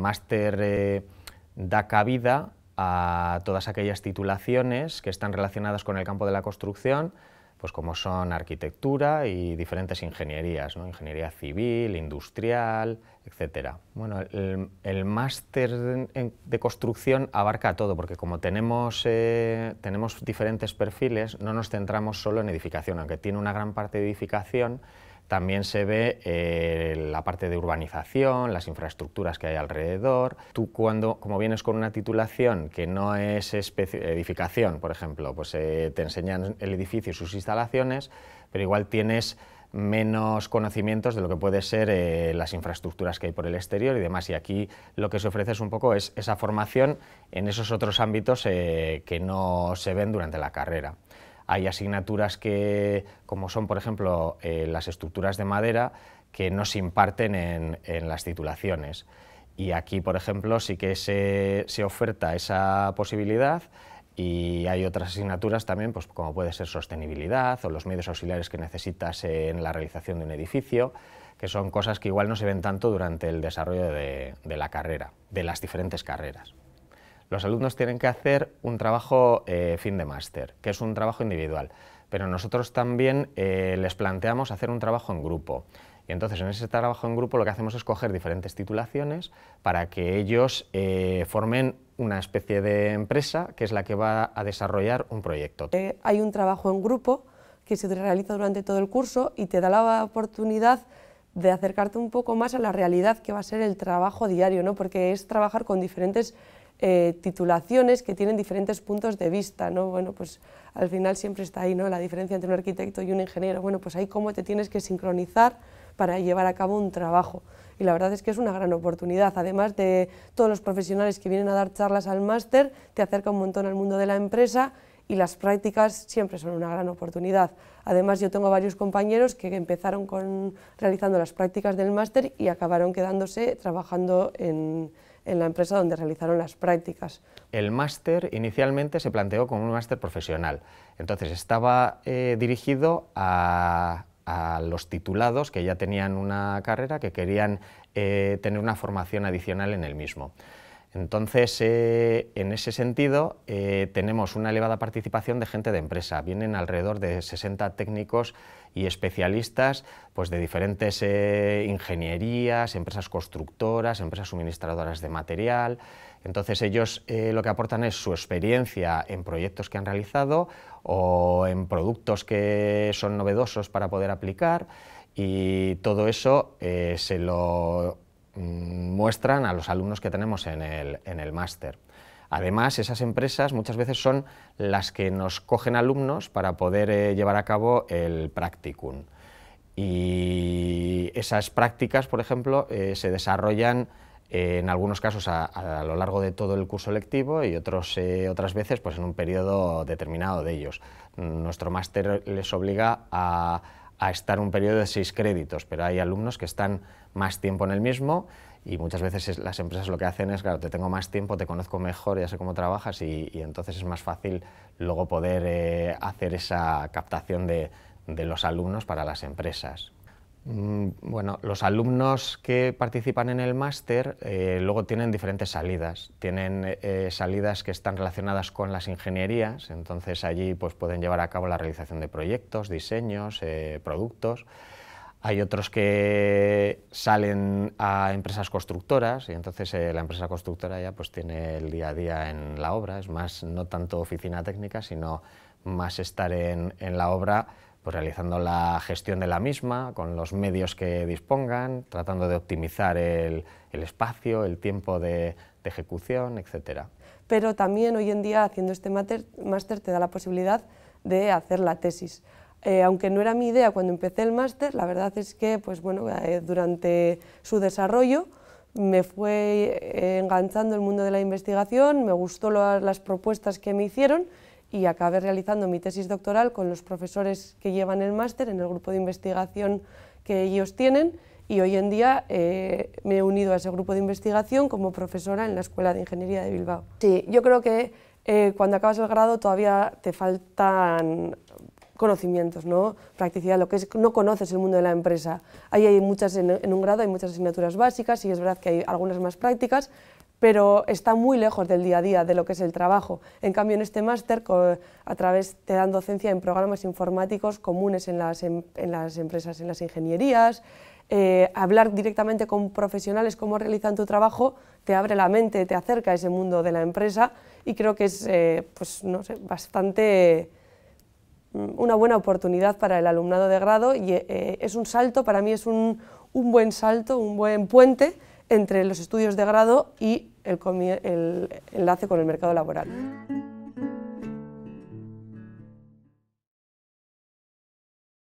máster eh, da cabida a todas aquellas titulaciones que están relacionadas con el campo de la construcción, pues como son arquitectura y diferentes ingenierías, ingeniería civil, industrial, etc. Bueno, el, máster de, construcción abarca todo, porque como tenemos, eh, tenemos diferentes perfiles, no nos centramos solo en edificación, aunque tiene una gran parte de edificación, también se ve eh, la parte de urbanización, las infraestructuras que hay alrededor. Tú cuando, como vienes con una titulación que no es edificación, por ejemplo, pues eh, te enseñan el edificio y sus instalaciones, pero igual tienes menos conocimientos de lo que puede ser eh, las infraestructuras que hay por el exterior y demás. Y aquí lo que se ofrece es un poco es esa formación en esos otros ámbitos que no se ven durante la carrera. Hay asignaturas que, como son por ejemplo eh, las estructuras de madera, que no se imparten en, las titulaciones. Y aquí, por ejemplo, sí que se, se, oferta esa posibilidad y hay otras asignaturas también, pues, como puede ser sostenibilidad o los medios auxiliares que necesitas en la realización de un edificio, que son cosas que igual no se ven tanto durante el desarrollo de la carrera, de las diferentes carreras los alumnos tienen que hacer un trabajo eh, fin de máster, que es un trabajo individual, pero nosotros también eh, les planteamos hacer un trabajo en grupo. Y entonces en ese trabajo en grupo lo que hacemos es coger diferentes titulaciones para que ellos eh, formen una especie de empresa que es la que va a desarrollar un proyecto. hay un trabajo en grupo que se realiza durante todo el curso y te da la oportunidad de acercarte un poco más a la realidad que va a ser el trabajo diario, ¿no? porque es trabajar con diferentes eh, titulaciones que tienen diferentes puntos de vista, Bueno, pues al final siempre está ahí, ¿no? La diferencia entre un arquitecto y un ingeniero. Bueno, pues ahí cómo te tienes que sincronizar para llevar a cabo un trabajo. Y la verdad es que es una gran oportunidad. Además de todos los profesionales que vienen a dar charlas al máster, te acerca un montón al mundo de la empresa y las prácticas siempre son una gran oportunidad. Además, yo tengo varios compañeros que empezaron con, realizando las prácticas del máster y acabaron quedándose trabajando en, en la empresa donde realizaron las prácticas. El máster inicialmente se planteó como un máster profesional, entonces estaba eh, dirigido a, a los titulados que ya tenían una carrera, que querían eh, tener una formación adicional en el mismo. Entonces, eh, en ese sentido, eh, tenemos una elevada participación de gente de empresa. Vienen alrededor de 60 técnicos y especialistas pues, de diferentes eh, ingenierías, empresas constructoras, empresas suministradoras de material. Entonces, ellos lo que aportan es su experiencia en proyectos que han realizado o en productos que son novedosos para poder aplicar y todo eso se lo muestran a los alumnos que tenemos en el, máster. Además, esas empresas muchas veces son las que nos cogen alumnos para poder eh, llevar a cabo el practicum. Y esas prácticas, por ejemplo, eh, se desarrollan eh, en algunos casos a, lo largo de todo el curso lectivo y otros, otras veces pues, en un periodo determinado de ellos. Nuestro máster les obliga a a estar un periodo de seis créditos, pero hay alumnos que están más tiempo en el mismo y muchas veces las empresas lo que hacen es, claro, te tengo más tiempo, te conozco mejor, ya sé cómo trabajas y, entonces es más fácil luego poder eh, hacer esa captación de los alumnos para las empresas. Mm, bueno, los alumnos que participan en el máster eh, luego tienen diferentes salidas. Tienen eh, salidas que están relacionadas con las ingenierías, entonces allí pues, pueden llevar a cabo la realización de proyectos, diseños, eh, productos. Hay otros que salen a empresas constructoras y entonces la empresa constructora ya pues, tiene el día a día en la obra. Es más, no tanto oficina técnica, sino más estar en la obra pues realizando la gestión de la misma con los medios que dispongan, tratando de optimizar el, espacio, el tiempo de, ejecución, etc. Pero también hoy en día haciendo este máster te da la posibilidad de hacer la tesis. Eh, aunque no era mi idea cuando empecé el máster, la verdad es que pues bueno, eh, durante su desarrollo me fue eh, enganchando el mundo de la investigación, me gustó las propuestas que me hicieron y acabé realizando mi tesis doctoral con los profesores que llevan el máster en el grupo de investigación que ellos tienen y hoy en día eh, me he unido a ese grupo de investigación como profesora en la Escuela de Ingeniería de Bilbao. Sí, yo creo que eh, cuando acabas el grado todavía te faltan conocimientos, ¿no? practicidad, lo que es, no conoces el mundo de la empresa. Ahí hay muchas, en, en un grado hay muchas asignaturas básicas y es verdad que hay algunas más prácticas, pero está muy lejos del día a día, de lo que es el trabajo. En cambio, en este máster, a través te dan docencia en programas informáticos comunes en las, em, empresas, en las ingenierías, eh, hablar directamente con profesionales cómo realizan tu trabajo te abre la mente, te acerca a ese mundo de la empresa y creo que es eh, pues, no bastante mm, una buena oportunidad para el alumnado de grado y eh, es un salto, para mí es un buen salto, un buen puente entre los estudios de grado y el, el enlace con el mercado laboral.